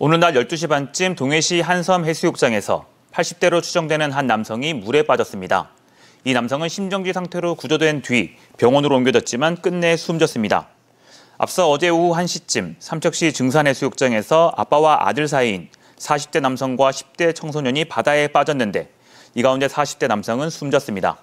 오늘 날 12시 반쯤 동해시 한섬 해수욕장에서 80대로 추정되는 한 남성이 물에 빠졌습니다. 이 남성은 심정지 상태로 구조된 뒤 병원으로 옮겨졌지만 끝내 숨졌습니다. 앞서 어제 오후 1시쯤 삼척시 증산해수욕장에서 아빠와 아들 사이인 40대 남성과 10대 청소년이 바다에 빠졌는데 이 가운데 40대 남성은 숨졌습니다.